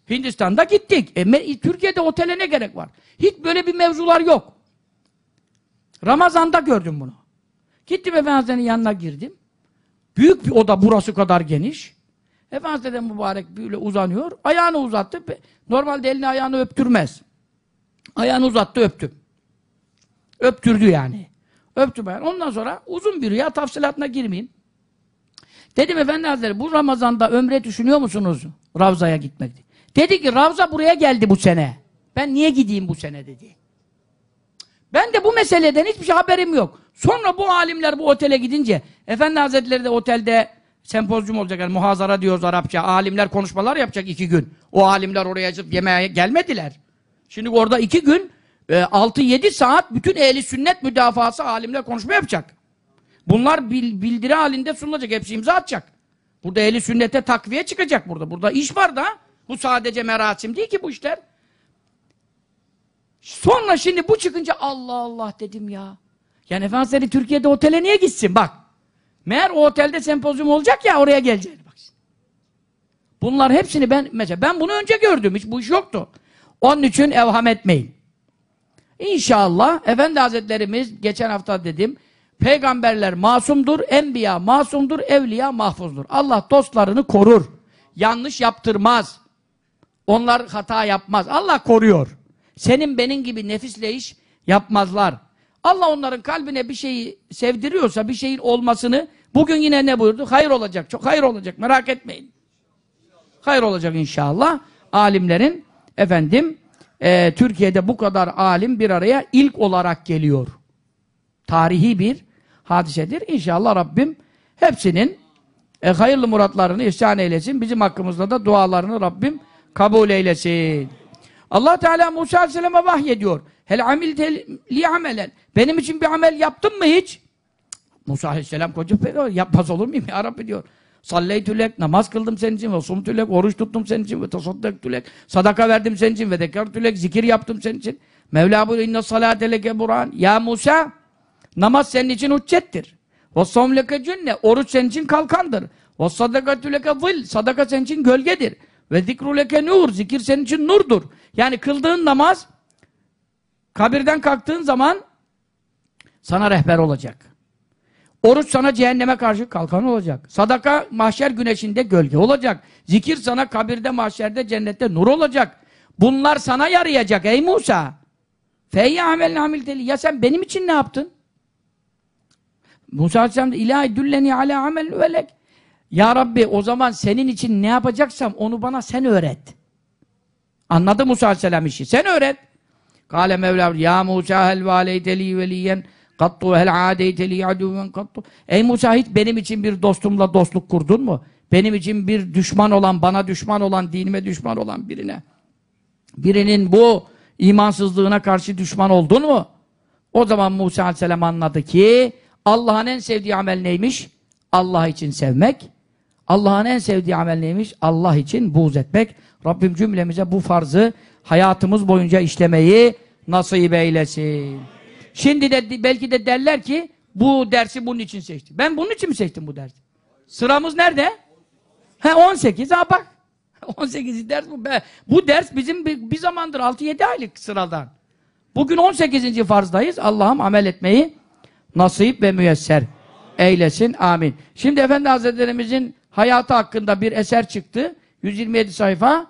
S1: Hindistan'da gittik. E, Türkiye'de otele ne gerek var? Hiç böyle bir mevzular yok. Ramazan'da gördüm bunu. Gittim Efendimiz'in yanına girdim. Büyük bir oda burası kadar geniş. Efendimiz mübarek böyle uzanıyor. Ayağını uzattı. Normalde elini ayağını öptürmez. Ayağını uzattı öptüm. Öptürdü yani. Öptüm ayağını. Ondan sonra uzun bir rüya tafsilatına girmeyeyim. Dedim efendi bu Ramazan'da ömre düşünüyor musunuz? Ravza'ya gitmek. Dedi ki Ravza buraya geldi bu sene. Ben niye gideyim bu sene dedi. Ben de bu meseleden hiçbir şey haberim yok. Sonra bu alimler bu otele gidince Efendi Hazretleri de otelde sempozyum olacak yani muhazara diyoruz Arapça. Alimler konuşmalar yapacak iki gün. O alimler oraya açıp yemeğe gelmediler. Şimdi orada iki gün e, 6-7 saat bütün ehli sünnet müdafası alimler konuşma yapacak. Bunlar bildiri halinde sunulacak. Hepsi imza atacak. Burada ehli sünnete takviye çıkacak burada. Burada iş var da bu sadece merasim değil ki bu işler. Sonra şimdi bu çıkınca Allah Allah dedim ya. Yani Efendimiz Türkiye'de otele niye gitsin bak. Meğer o otelde sempozyum olacak ya oraya geleceğini bak. Bunlar hepsini ben mesela ben bunu önce gördüm hiç bu iş yoktu. Onun için evham etmeyin. İnşallah Efendi Hazretlerimiz geçen hafta dedim peygamberler masumdur, enbiya masumdur, evliya mahfuzdur. Allah dostlarını korur. Yanlış yaptırmaz. Onlar hata yapmaz. Allah koruyor. Senin benim gibi nefisle iş yapmazlar. Allah onların kalbine bir şeyi sevdiriyorsa bir şeyin olmasını bugün yine ne buyurdu? Hayır olacak. Çok hayır olacak. Merak etmeyin. Hayır olacak inşallah. Alimlerin efendim e, Türkiye'de bu kadar alim bir araya ilk olarak geliyor. Tarihi bir hadisedir. İnşallah Rabbim hepsinin e, hayırlı muratlarını ihsan eylesin. Bizim hakkımızda da dualarını Rabbim kabul eylesin. Allah Teala Musa Aleyhisselam'a vahyediyor. Hel amil li amelen. Benim için bir amel yaptın mı hiç? Musa Aleyhisselam koca peygamber yapmaz olur muyum ya Rabbi diyor. Sallaytü namaz kıldım senin için ve sumtü oruç tuttum senin için ve tasaddektü sadaka verdim senin için ve dekartü zikir yaptım senin için. Mevla bu inna salate leke buran. Ya Musa, namaz senin için uçettir. Ve som cünne, oruç senin için kalkandır. Ve sadakatü leke zil, sadaka senin için gölgedir. Ve zikru nur. Zikir senin için nurdur. Yani kıldığın namaz kabirden kalktığın zaman sana rehber olacak. Oruç sana cehenneme karşı kalkan olacak. Sadaka mahşer güneşinde gölge olacak. Zikir sana kabirde, mahşerde, cennette nur olacak. Bunlar sana yarayacak ey Musa. Feyya amelin hamilteli. Ya sen benim için ne yaptın? Musa Aleyhisselam ilahi dülleni ala amel velek. Ya Rabbi o zaman senin için ne yapacaksam onu bana sen öğret. Anladı Musa Aleyhisselam işi. Sen öğret. Kale Mevla ya Musa hel valeyteli veliyen kattu hel adeyteli aduven kattu. Ey Musa hiç benim için bir dostumla dostluk kurdun mu? Benim için bir düşman olan, bana düşman olan, dinime düşman olan birine. Birinin bu imansızlığına karşı düşman oldun mu? O zaman Musa Aleyhisselam anladı ki Allah'ın en sevdiği amel neymiş? Allah için sevmek, Allah'ın en sevdiği amel neymiş? Allah için buğz etmek. Rabbim cümlemize bu farzı hayatımız boyunca işlemeyi nasip eylesin. Şimdi de belki de derler ki bu dersi bunun için seçtim. Ben bunun için mi seçtim bu dersi? Sıramız nerede? He 18. Ha bak. 18. ders bu. Be. Bu ders bizim bir, bir zamandır 6-7 aylık sıradan. Bugün 18. farzdayız. Allah'ım amel etmeyi nasip ve müyesser eylesin. Amin. Şimdi Efendi Hazretlerimizin hayatı hakkında bir eser çıktı. 127 sayfa.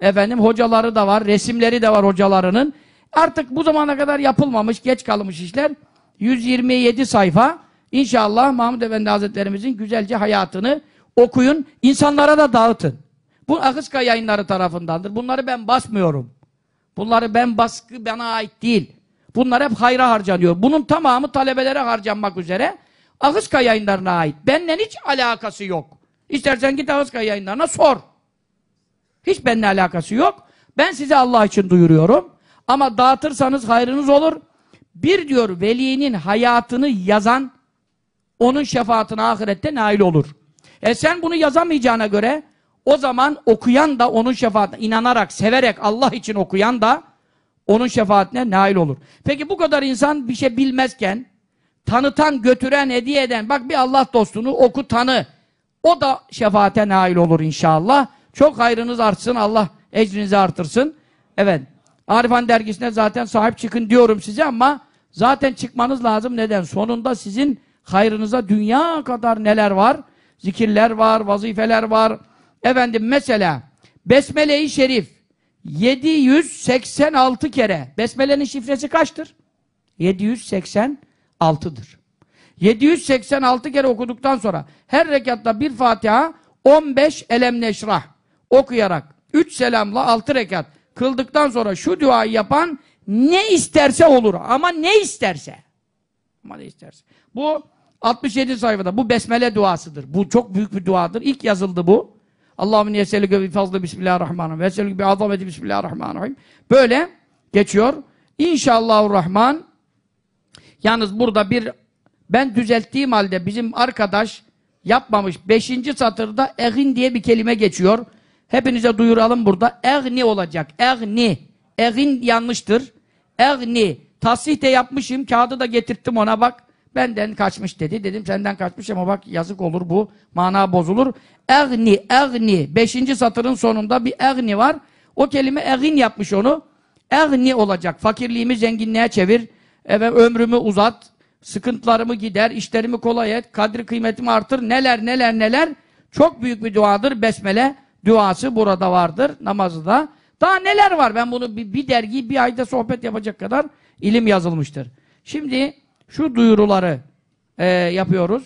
S1: Efendim hocaları da var, resimleri de var hocalarının. Artık bu zamana kadar yapılmamış, geç kalmış işler. 127 sayfa. İnşallah Mahmud Efendi Hazretlerimizin güzelce hayatını okuyun. insanlara da dağıtın. Bu Akıska yayınları tarafındandır. Bunları ben basmıyorum. Bunları ben baskı bana ait değil. Bunlar hep hayra harcanıyor. Bunun tamamı talebelere harcanmak üzere. Akıska yayınlarına ait. Benden hiç alakası yok. İstersen git Ağızkaya yayınlarına sor. Hiç benimle alakası yok. Ben size Allah için duyuruyorum. Ama dağıtırsanız hayrınız olur. Bir diyor velinin hayatını yazan onun şefaatine ahirette nail olur. E sen bunu yazamayacağına göre o zaman okuyan da onun şefaatine inanarak, severek Allah için okuyan da onun şefaatine nail olur. Peki bu kadar insan bir şey bilmezken tanıtan, götüren, hediye eden bak bir Allah dostunu oku tanı. O da şefaate nail olur inşallah. Çok hayrınız artsın. Allah ecrinizi artırsın. Evet. Arifan dergisine zaten sahip çıkın diyorum size ama zaten çıkmanız lazım. Neden? Sonunda sizin hayrınıza dünya kadar neler var? Zikirler var, vazifeler var. Efendim mesela Besmele-i Şerif 786 kere. Besmele'nin şifresi kaçtır? 786'dır. 786 kere okuduktan sonra her rekatta bir Fatiha 15 elem neşrah okuyarak 3 selamla 6 rekat kıldıktan sonra şu duayı yapan ne isterse olur. Ama ne isterse. Ama ne isterse. Bu 67 sayfada bu besmele duasıdır. Bu çok büyük bir duadır. İlk yazıldı bu. Allahümme yeselike bi fazlı bismillahirrahmanirrahim. Veselike bi azameti bismillahirrahmanirrahim. Böyle geçiyor. İnşallahurrahman. Yalnız burada bir ben düzelttiğim halde bizim arkadaş yapmamış. Beşinci satırda ehin diye bir kelime geçiyor. Hepinize duyuralım burada. Ehni olacak. Ehni. Ehin yanlıştır. Ehni. Tasih de yapmışım. Kağıdı da getirttim ona bak. Benden kaçmış dedi. Dedim senden kaçmış ama bak yazık olur bu. Mana bozulur. Ehni. Ehni. Beşinci satırın sonunda bir ehni var. O kelime ehin yapmış onu. Ehni olacak. Fakirliğimi zenginliğe çevir. Evet, ömrümü uzat sıkıntılarımı gider, işlerimi kolay et, kadri kıymetimi artır, neler neler neler. Çok büyük bir duadır. Besmele duası burada vardır, namazı da. Daha neler var? Ben bunu bir, bir dergi, bir ayda sohbet yapacak kadar ilim yazılmıştır. Şimdi şu duyuruları e, yapıyoruz.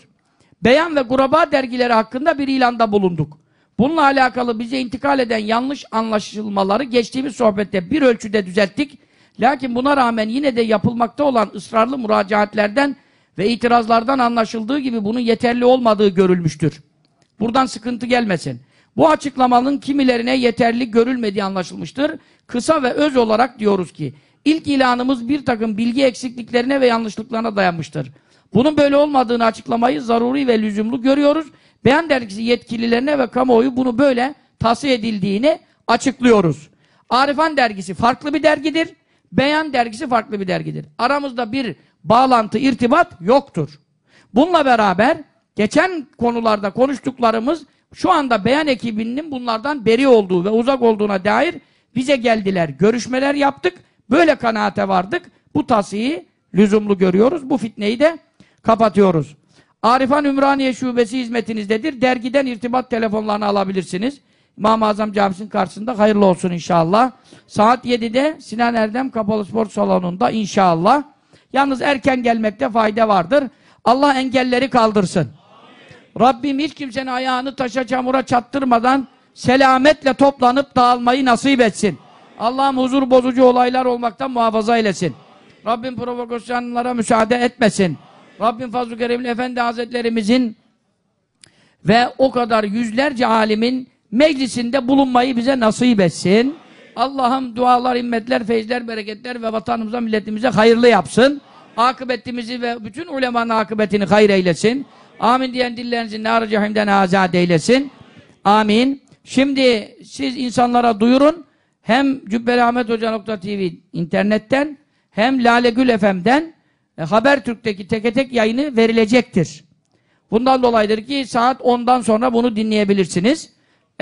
S1: Beyan ve Guraba dergileri hakkında bir ilanda bulunduk. Bununla alakalı bize intikal eden yanlış anlaşılmaları geçtiğimiz sohbette bir ölçüde düzelttik. Lakin buna rağmen yine de yapılmakta olan ısrarlı müracaatlerden ve itirazlardan anlaşıldığı gibi bunun yeterli olmadığı görülmüştür. Buradan sıkıntı gelmesin. Bu açıklamanın kimilerine yeterli görülmediği anlaşılmıştır. Kısa ve öz olarak diyoruz ki, ilk ilanımız bir takım bilgi eksikliklerine ve yanlışlıklarına dayanmıştır. Bunun böyle olmadığını açıklamayı zaruri ve lüzumlu görüyoruz. Beyan dergisi yetkililerine ve kamuoyu bunu böyle tahsiye edildiğini açıklıyoruz. Arifan dergisi farklı bir dergidir. Beyan dergisi farklı bir dergidir. Aramızda bir bağlantı, irtibat yoktur. Bununla beraber geçen konularda konuştuklarımız şu anda beyan ekibinin bunlardan beri olduğu ve uzak olduğuna dair bize geldiler. Görüşmeler yaptık. Böyle kanaate vardık. Bu tasihi lüzumlu görüyoruz. Bu fitneyi de kapatıyoruz. Arifan Ümraniye Şubesi hizmetinizdedir. Dergiden irtibat telefonlarını alabilirsiniz. İmam-ı Azam Camisi'nin karşısında hayırlı olsun inşallah. Saat 7'de Sinan Erdem Kapalı Spor Salonu'nda inşallah. Yalnız erken gelmekte fayda vardır. Allah engelleri kaldırsın. Amin. Rabbim hiç kimsenin ayağını taşa çamura çattırmadan selametle toplanıp dağılmayı nasip etsin. Allah'ım huzur bozucu olaylar olmaktan muhafaza eylesin. Amin. Rabbim provokasyonlara müsaade etmesin. Amin. Rabbim Fazıl Kerimli Efendi Hazretlerimizin ve o kadar yüzlerce alimin meclisinde bulunmayı bize nasip etsin. Allah'ım dualar, immetler feyizler, bereketler ve vatanımıza, milletimize hayırlı yapsın. Akıbetimizi ve bütün ulemanın akıbetini hayır eylesin. Amin diyen dillerinizi nar cehimden azat eylesin. Amin. Şimdi siz insanlara duyurun. Hem Cübbeli internetten hem Lale Gül FM'den e, Habertürk'teki teke tek yayını verilecektir. Bundan dolayıdır ki saat 10'dan sonra bunu dinleyebilirsiniz.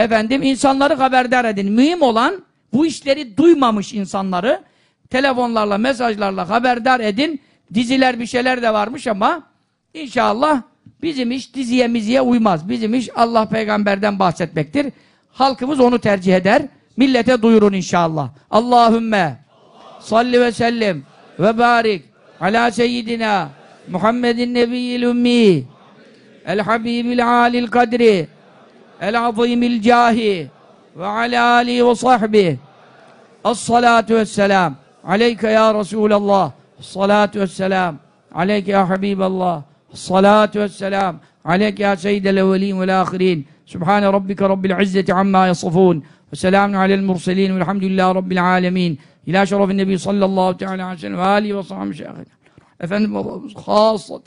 S1: Efendim insanları haberdar edin. Mühim olan bu işleri duymamış insanları telefonlarla, mesajlarla haberdar edin. Diziler bir şeyler de varmış ama inşallah bizim iş diziye miziye uymaz. Bizim iş Allah peygamberden bahsetmektir. Halkımız onu tercih eder. Millete duyurun inşallah. Allahümme salli ve sellim ve barik ala seyyidina Muhammedin nebiyyil ummi el habibil alil kadri العظيم الجاه وعلى آله وصحبه الصلاة والسلام عليك يا رسول الله الصلاة والسلام عليك يا حبيب الله الصلاة والسلام عليك يا سيد الأولين والآخرين سبحان ربك رب العزة عما يصفون وسلام على المرسلين والحمد لله رب العالمين إلى شرف النبي صلى الله تعالى عليه وسلم وآله وصحبه أفندم خاصة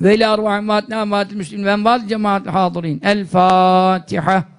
S1: Ve ila arvahim vaatine amvatil müslim ve envaz cemaat hadirin. El Fatiha.